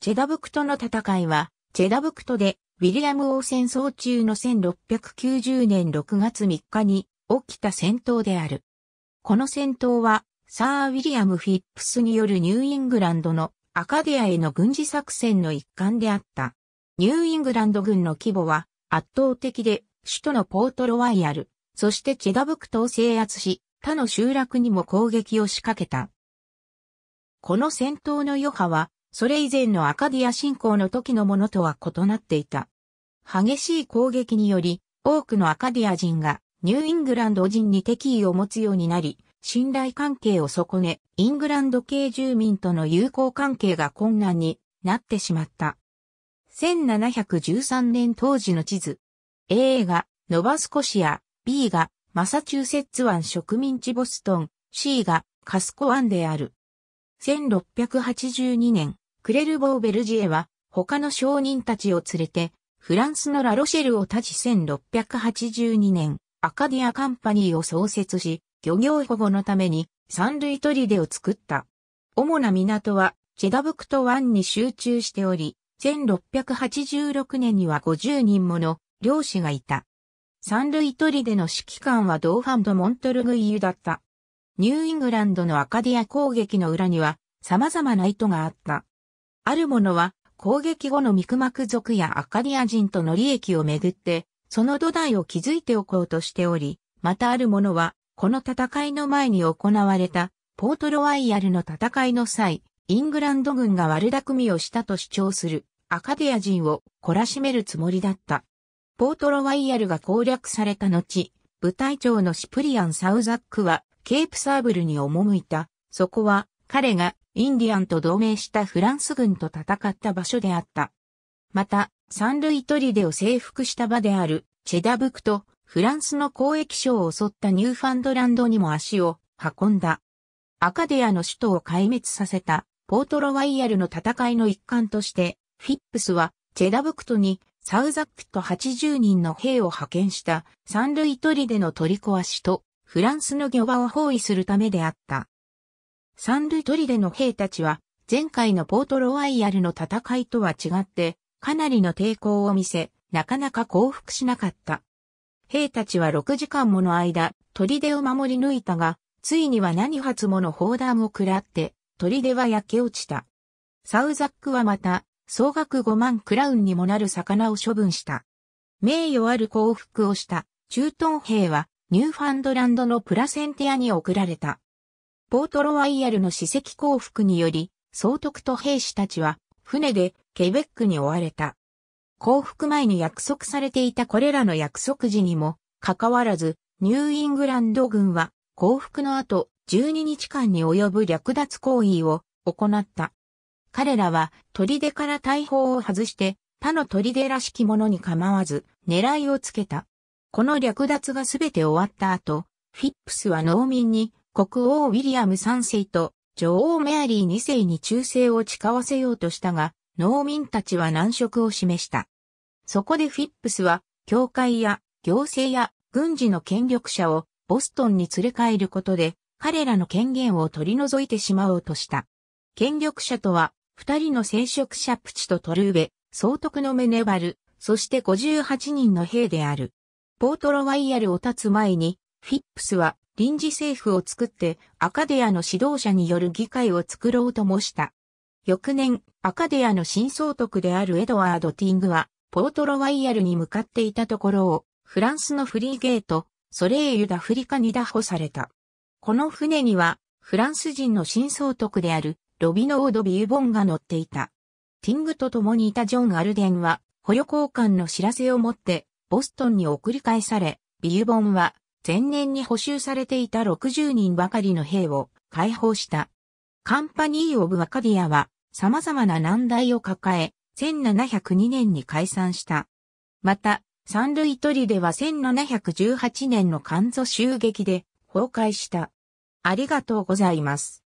チェダブクトの戦いは、チェダブクトで、ウィリアム王戦争中の1690年6月3日に起きた戦闘である。この戦闘は、サー・ウィリアム・フィップスによるニューイングランドのアカディアへの軍事作戦の一環であった。ニューイングランド軍の規模は圧倒的で、首都のポートロワイヤル、そしてチェダブクトを制圧し、他の集落にも攻撃を仕掛けた。この戦闘の余波は、それ以前のアカディア侵攻の時のものとは異なっていた。激しい攻撃により、多くのアカディア人がニューイングランド人に敵意を持つようになり、信頼関係を損ね、イングランド系住民との友好関係が困難になってしまった。1713年当時の地図。A がノバスコシア、B がマサチューセッツ湾植民地ボストン、C がカスコ湾である。1682年、クレルボー・ベルジエは他の商人たちを連れてフランスのラロシェルを立ち1682年アカディアカンパニーを創設し漁業保護のために三類砦を作った。主な港はチェダブクト湾に集中しており、1686年には50人もの漁師がいた。三類砦の指揮官はドーハンド・モントルグイユだった。ニューイングランドのアカディア攻撃の裏には様々な意図があった。ある者は攻撃後のミクマク族やアカディア人との利益をめぐって、その土台を築いておこうとしており、またある者は、この戦いの前に行われた、ポートロワイヤルの戦いの際、イングランド軍が悪巧みをしたと主張する、アカディア人を懲らしめるつもりだった。ポートロワイヤルが攻略された後、部隊長のシプリアン・サウザックは、ケープサーブルに赴いた。そこは、彼がインディアンと同盟したフランス軍と戦った場所であった。また、三類砦を征服した場である、チェダブクとフランスの交易省を襲ったニューファンドランドにも足を運んだ。アカデアの首都を壊滅させたポートロワイヤルの戦いの一環として、フィップスはチェダブクトにサウザックと80人の兵を派遣した三類砦の取り壊しとフランスの漁場を包囲するためであった。三塁取りでの兵たちは、前回のポートロワイヤルの戦いとは違って、かなりの抵抗を見せ、なかなか降伏しなかった。兵たちは6時間もの間、砦を守り抜いたが、ついには何発もの砲弾を食らって、砦は焼け落ちた。サウザックはまた、総額5万クラウンにもなる魚を処分した。名誉ある降伏をした、駐屯兵は、ニューファンドランドのプラセンティアに送られた。ポートロワイヤルの史跡降伏により、総督と兵士たちは、船でケベックに追われた。降伏前に約束されていたこれらの約束時にも、かかわらず、ニューイングランド軍は、降伏の後、12日間に及ぶ略奪行為を行った。彼らは、砦から大砲を外して、他の砦らしきものに構わず、狙いをつけた。この略奪がすべて終わった後、フィップスは農民に国王ウィリアム3世と女王メアリー2世に忠誠を誓わせようとしたが、農民たちは難色を示した。そこでフィップスは、教会や行政や軍事の権力者をボストンに連れ帰ることで、彼らの権限を取り除いてしまおうとした。権力者とは、二人の聖職者プチとトルーベ、総督のメネバル、そして58人の兵である。ポートロワイヤルを立つ前に、フィップスは臨時政府を作ってアカデアの指導者による議会を作ろうともした。翌年、アカデアの新総督であるエドワード・ティングは、ポートロワイヤルに向かっていたところを、フランスのフリーゲート、ソレイユダフリカに打破された。この船には、フランス人の新総督である、ロビノード・ビューボンが乗っていた。ティングと共にいたジョン・アルデンは、捕虜交換の知らせを持って、ボストンに送り返され、ビューボンは、前年に補修されていた60人ばかりの兵を解放した。カンパニー・オブ・アカディアは様々な難題を抱え、1702年に解散した。また、サンルイトリでは1718年の肝臓襲撃で崩壊した。ありがとうございます。